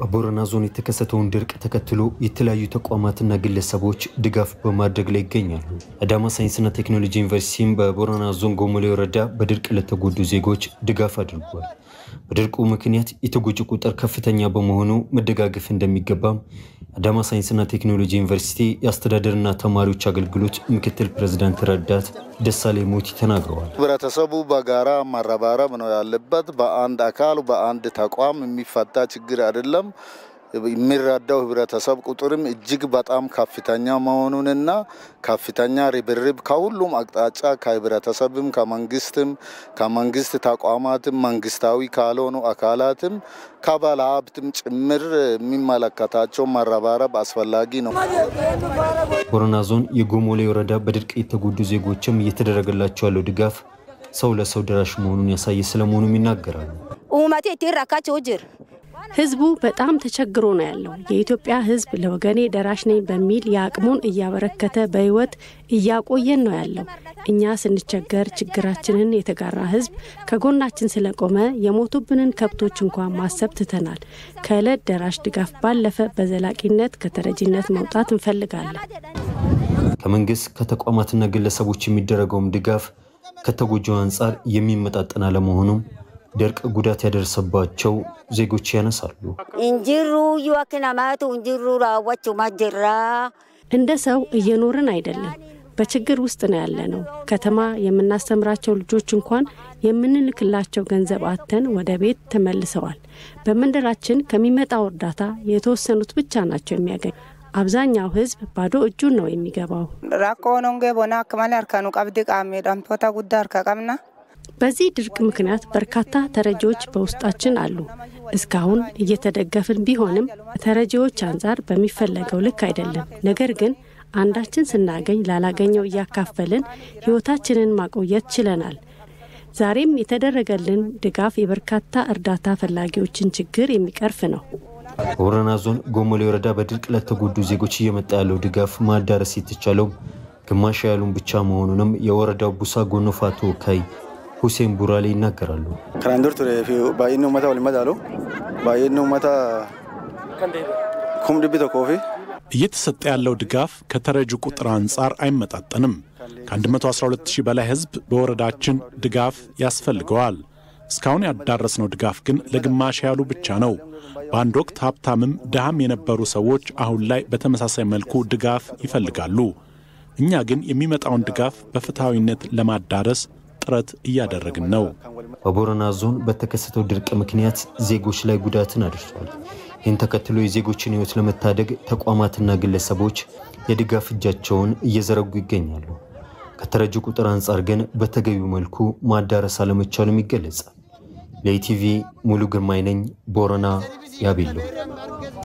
በቦረና ዞን የተከሰተውን ድርቅ ተከትሎ የተለያዩ ተቋማትና ግለሰቦች ድጋፍ በማድረግ ላይ ይገኛሉ። አዳማ ሳይንስና ቴክኖሎጂ ዩኒቨርሲቲም በቦረና ዞን ጎሞሌ ወረዳ በድርቅ ለተጎዱ ዜጎች ድጋፍ አድርጓል። በድርቁ ምክንያት የተጎጂ ቁጥር ከፍተኛ በመሆኑ መደጋገፍ እንደሚገባም አዳማ ሳይንስና ቴክኖሎጂ ዩኒቨርሲቲ የአስተዳደርና ተማሪዎች አገልግሎት ምክትል ፕሬዝዳንት ረዳት ደሳሌ ሞቲ ተናግረዋል። ህብረተሰቡ በጋራ ማረባረብ ነው ያለበት። በአንድ አካል በአንድ ተቋም የሚፈታ ችግር አይደለም። በጣም የሚራዳው ህብረተሰብ ቁጥርም እጅግ በጣም ከፍተኛ መሆኑንና ከፍተኛ ርብርብ ከሁሉም አቅጣጫ ከህብረተሰብም፣ ከመንግስትም፣ ከመንግስት ተቋማትም፣ መንግስታዊ ካልሆኑ አካላትም ሀብትም ጭምር የሚመለከታቸው መረባረብ አስፈላጊ ነው። ቦረና ዞን የጎሞሌ ወረዳ በድርቅ የተጎዱ ዜጎችም እየተደረገላቸው ያለው ድጋፍ ሰው ለሰው ደራሽ መሆኑን ያሳየ ስለመሆኑም ይናገራሉ። ኡመቴ ቲራካቸው ጅር ህዝቡ በጣም ተቸግሮ ነው ያለው። የኢትዮጵያ ህዝብ ለወገኔ ደራሽ ነኝ በሚል የአቅሙን እያበረከተ በህይወት እያቆየን ነው ያለው። እኛ ስንቸገር ችግራችንን የተጋራ ህዝብ ከጎናችን ስለቆመ የሞቱብንን ከብቶች እንኳን ማሰብ ትተናል። ከእለት ደራሽ ድጋፍ ባለፈ በዘላቂነት ከተረጂነት መውጣት እንፈልጋለን። ከመንግስት ከተቋማትና ግለሰቦች የሚደረገውም ድጋፍ ከተጎጂው አንጻር የሚመጣጠን አለመሆኑም ድርቅ ጉዳት ያደረሰባቸው ዜጎች ያነሳሉ። እንጅሩ ዩዋክናማቱ እንጅሩ ራዋቹ ማጀራ እንደ ሰው እየኖርን አይደለም። በችግር ውስጥ ነው ያለ ነው። ከተማ የምናስተምራቸው ልጆች እንኳን የምንልክላቸው ገንዘብ አተን ወደ ቤት ተመልሰዋል። በመንደራችን ከሚመጣው እርዳታ የተወሰኑት ብቻ ናቸው የሚያገኙ። አብዛኛው ህዝብ ባዶ እጁን ነው የሚገባው። ራቆ ኖንጌ ቦና አክማሌ አርካኑ ቀብድ ቃሜ ዳምፖታ ጉዳ አርካ ቀምና በዚህ ድርቅ ምክንያት በርካታ ተረጂዎች በውስጣችን አሉ። እስካሁን እየተደገፍን ቢሆንም ተረጂዎች አንጻር በሚፈለገው ልክ አይደለም። ነገር ግን አንዳችን ስናገኝ ላላገኘው እያካፈልን ሕይወታችንን ማቆየት ችለናል። ዛሬም የተደረገልን ድጋፍ የበርካታ እርዳታ ፈላጊዎችን ችግር የሚቀርፍ ነው። ሆረና ዞን ጎሞሌ ወረዳ በድርቅ ለተጎዱ ዜጎች እየመጣ ያለው ድጋፍ ማዳረስ የተቻለው ግማሽ ያሉን ብቻ መሆኑንም የወረዳው ቡሳ ጎኖፋ ተወካይ ሁሴን ቡራሌ ይናገራሉ። እየተሰጠ ያለው ድጋፍ ከተረጁ ቁጥር አንጻር አይመጣጠንም። ከ112000 በላይ ሕዝብ በወረዳችን ድጋፍ ያስፈልገዋል። እስካሁን ያዳረስነው ድጋፍ ግን ለግማሽ ያሉ ብቻ ነው። በአንድ ወቅት ሀብታምም ድሃም የነበሩ ሰዎች አሁን ላይ በተመሳሳይ መልኩ ድጋፍ ይፈልጋሉ። እኛ ግን የሚመጣውን ድጋፍ በፍትሐዊነት ለማዳረስ ጥረት እያደረግን ነው። በቦረና ዞን በተከሰተው ድርቅ ምክንያት ዜጎች ላይ ጉዳትን አድርሷል። ይህን ተከትሎ የዜጎችን ህይወት ለመታደግ ተቋማትና ግለሰቦች የድጋፍ እጃቸውን እየዘረጉ ይገኛሉ። ከተረጂ ቁጥር አንጻር ግን በተገቢው መልኩ ማዳረስ አለመቻሉም ይገለጻል። ለኢቲቪ ሙሉ ግርማይ ነኝ፣ ቦረና ያቤሎ።